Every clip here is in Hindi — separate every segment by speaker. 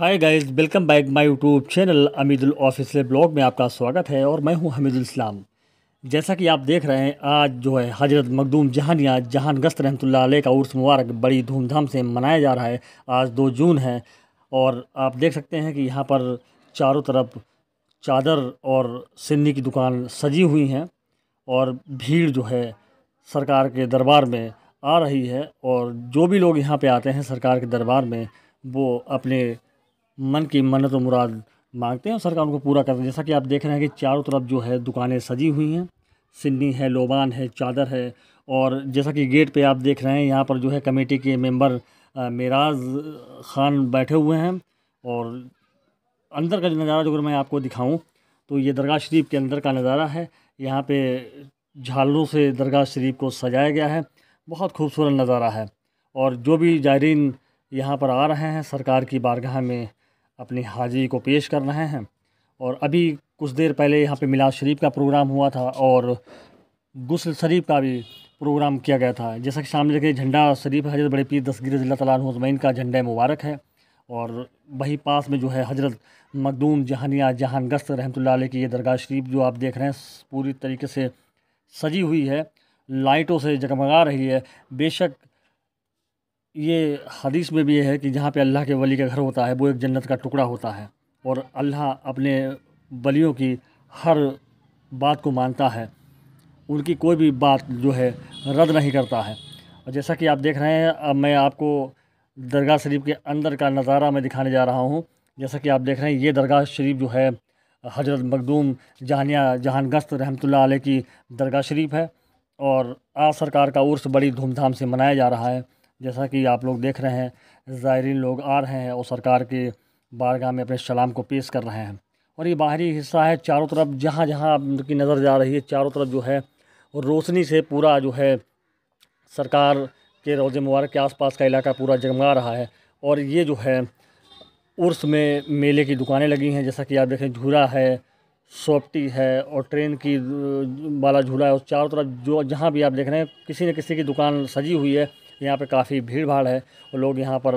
Speaker 1: hi guys welcome back my YouTube channel Amidul office blog में आपका स्वागत है और मैं हूं हमीदुल इस्लाम जैसा कि आप देख रहे हैं आज जो है हजरत मखदूम जहानिया जहान गस्त रहमतुल्लाह अलैह का उर्स मुबारक बड़ी धूमधाम से मनाया जा रहा है आज दो जून है और आप देख सकते हैं कि यहाँ पर चारों तरफ चादर और सिन्नी की दुकान सजी हुई हैं और भीड़ जो है सरकार के दरबार में आ रही है और जो भी लोग यहाँ पर आते हैं सरकार के दरबार में वो अपने मन की मन्नत और मुराद मांगते हैं और सरकार उनको पूरा करते हैं जैसा कि आप देख रहे हैं कि चारों तरफ जो है दुकानें सजी हुई हैं सिन्नी है लोबान है चादर है और जैसा कि गेट पे आप देख रहे हैं यहाँ पर जो है कमेटी के मेंबर मेराज खान बैठे हुए हैं और अंदर का नज़ारा जो अगर मैं आपको दिखाऊँ तो ये दरगाह शरीफ के अंदर का नज़ारा है यहाँ पर झालरों से दरगाह शरीफ को सजाया गया है बहुत खूबसूरत नज़ारा है और जो भी जायरीन यहाँ पर आ रहे हैं सरकार की बारगाह में अपनी हाजिरी को पेश कर रहे हैं और अभी कुछ देर पहले यहाँ पे मिलाद शरीफ का प्रोग्राम हुआ था और गुसल शरीफ का भी प्रोग्राम किया गया था जैसा कि सामने देखिए झंडा शरीफ हजरत बड़े पीर दसगीर जिला तलाजमैन का झंडा मुबारक है और वही पास में जो है हजरत मखदूम जहानिया जहान गस्त रहमत की ये दरगाह शरीफ जो आप देख रहे हैं पूरी तरीके से सजी हुई है लाइटों से जगमगा रही है बेशक ये हदीस में भी है कि जहाँ पे अल्लाह के वली का घर होता है वो एक जन्नत का टुकड़ा होता है और अल्लाह अपने वलियों की हर बात को मानता है उनकी कोई भी बात जो है रद्द नहीं करता है और जैसा कि आप देख रहे हैं अब मैं आपको दरगाह शरीफ के अंदर का नज़ारा मैं दिखाने जा रहा हूँ जैसा कि आप देख रहे हैं ये दरगाह शरीफ जो है हजरत मखदूम जहानिया जहानगस्त रहमतुल्लाह की दरगाह शरीफ है और आज सरकार का उर्स बड़ी धूमधाम से मनाया जा रहा है जैसा कि आप लोग देख रहे हैं ज़ायरीन लोग आ रहे हैं और सरकार के बारगाह में अपने सलाम को पेश कर रहे हैं और ये बाहरी हिस्सा है चारों तरफ जहाँ जहाँ आपकी नज़र जा रही है चारों तरफ जो है रोशनी से पूरा जो है सरकार के रोज़ मुबारक के आसपास का इलाका पूरा जगमगा रहा है और ये जो है उर्स में मेले की दुकानें लगी हैं जैसा कि आप देखें झूला है सॉफ्टी है और ट्रेन की वाला झूला है और चारों तरफ जो जहाँ भी आप देख रहे हैं किसी न किसी की दुकान सजी हुई है यहाँ पे काफ़ी भीड़ भाड़ है और लोग यहाँ पर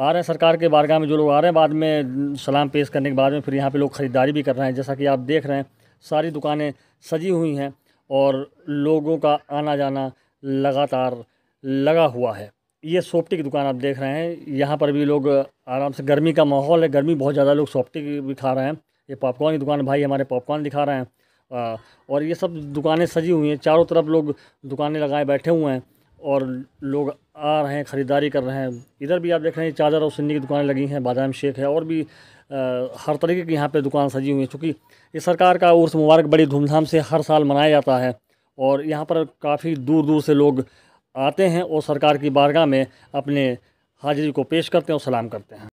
Speaker 1: आ रहे हैं सरकार के बारगाह में जो लोग आ रहे हैं बाद में सलाम पेश करने के बाद में फिर यहाँ पे लोग ख़रीदारी भी कर रहे हैं जैसा कि आप देख रहे हैं सारी दुकानें सजी हुई हैं और लोगों का आना जाना लगातार लगा हुआ है ये सोप्टी की दुकान आप देख रहे हैं यहाँ पर भी लोग आराम से गर्मी का माहौल है गर्मी बहुत ज़्यादा लोग सोप्टी भी खा रहे हैं ये पॉपकॉर्न की दुकान भाई हमारे पॉपकॉर्न दिखा रहे हैं और ये सब दुकानें सजी हुई हैं चारों तरफ लोग दुकानें लगाए बैठे हुए हैं और लोग आ रहे हैं ख़रीदारी कर रहे हैं इधर भी आप देख रहे हैं चादर और सुन्नी की दुकानें लगी हैं बादाम शेख है और भी आ, हर तरीके की यहाँ पे दुकान सजी हुई है चूँकि ये सरकार का उर्स मुबारक बड़ी धूमधाम से हर साल मनाया जाता है और यहाँ पर काफ़ी दूर दूर से लोग आते हैं और सरकार की बारगाह में अपने हाजिरी को पेश करते हैं और सलाम करते हैं